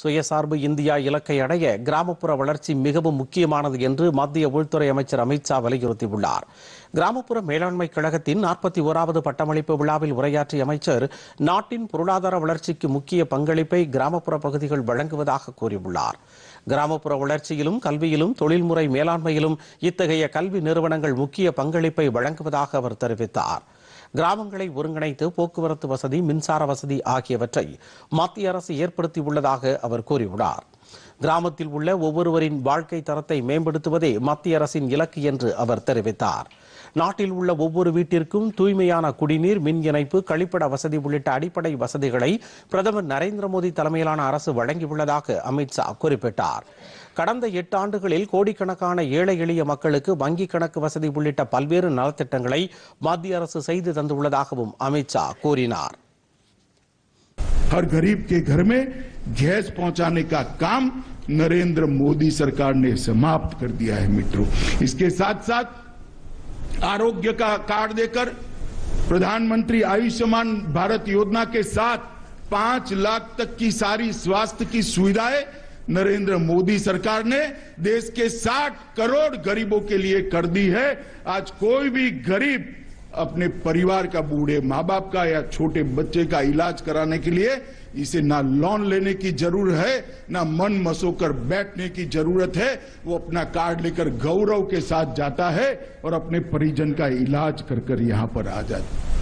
சுயசார்பு இந்தியா இலக்கை அடைய கிராமப்புற வளர்ச்சி மிகவும் முக்கியமானது என்று மத்திய உள்துறை அமைச்சர் அமித்ஷா வலியுறுத்தியுள்ளார் கிராமப்புற மேலாண்மை கழகத்தின் நாற்பத்தி ஓராவது பட்டமளிப்பு விழாவில் உரையாற்றிய அமைச்சர் நாட்டின் பொருளாதார வளர்ச்சிக்கு முக்கிய பங்களிப்பை கிராமப்புற பகுதிகள் வழங்குவதாக கூறியுள்ளார் கிராமப்புற வளர்ச்சியிலும் கல்வியிலும் தொழில்முறை மேலாண்மையிலும் இத்தகைய கல்வி நிறுவனங்கள் முக்கிய பங்களிப்பை வழங்குவதாக அவர் தெரிவித்தார் கிராமங்களை ஒருங்கிணைத்து போக்குவரத்து வசதி மின்சார வசதி ஆகியவற்றை மத்திய அரசு ஏற்படுத்தியுள்ளதாக அவர் கூறியுள்ளார் கிராமத்தில் உள்ள ஒவ்வொருவரின் வாழ்க்கை தரத்தை மேம்படுத்துவதே மத்திய அரசின் இலக்கு என்று அவர் தெரிவித்தார் நாட்டில் உள்ள ஒவ்வொரு வீட்டிற்கும் தூய்மையான குடிநீர் மின் இணைப்பு கழிப்பிட வசதி உள்ளிட்ட அடிப்படை வசதிகளை பிரதமர் நரேந்திர மோடி தலைமையிலான அரசு வழங்கியுள்ளதாக அமித்ஷா குறிப்பிட்டார் கடந்த எட்டு ஆண்டுகளில் கோடிக்கணக்கான ஏழை எளிய மக்களுக்கு வங்கிக் கணக்கு வசதி உள்ளிட்ட பல்வேறு நலத்திட்டங்களை மத்திய அரசு செய்து தந்துள்ளதாகவும் அமித்ஷா கூறினார் हर गरीब के घर में गैस पहुंचाने का काम नरेंद्र मोदी सरकार ने समाप्त कर दिया है मित्रों इसके साथ साथ आरोग्य का कार्ड देकर प्रधानमंत्री आयुष्मान भारत योजना के साथ पांच लाख तक की सारी स्वास्थ्य की सुविधाएं नरेंद्र मोदी सरकार ने देश के 60 करोड़ गरीबों के लिए कर दी है आज कोई भी गरीब अपने परिवार का बूढ़े माँ बाप का या छोटे बच्चे का इलाज कराने के लिए इसे ना लोन लेने की जरूरत है ना मन मसोकर बैठने की जरूरत है वो अपना कार्ड लेकर गौरव के साथ जाता है और अपने परिजन का इलाज कर कर यहाँ पर आ जाता है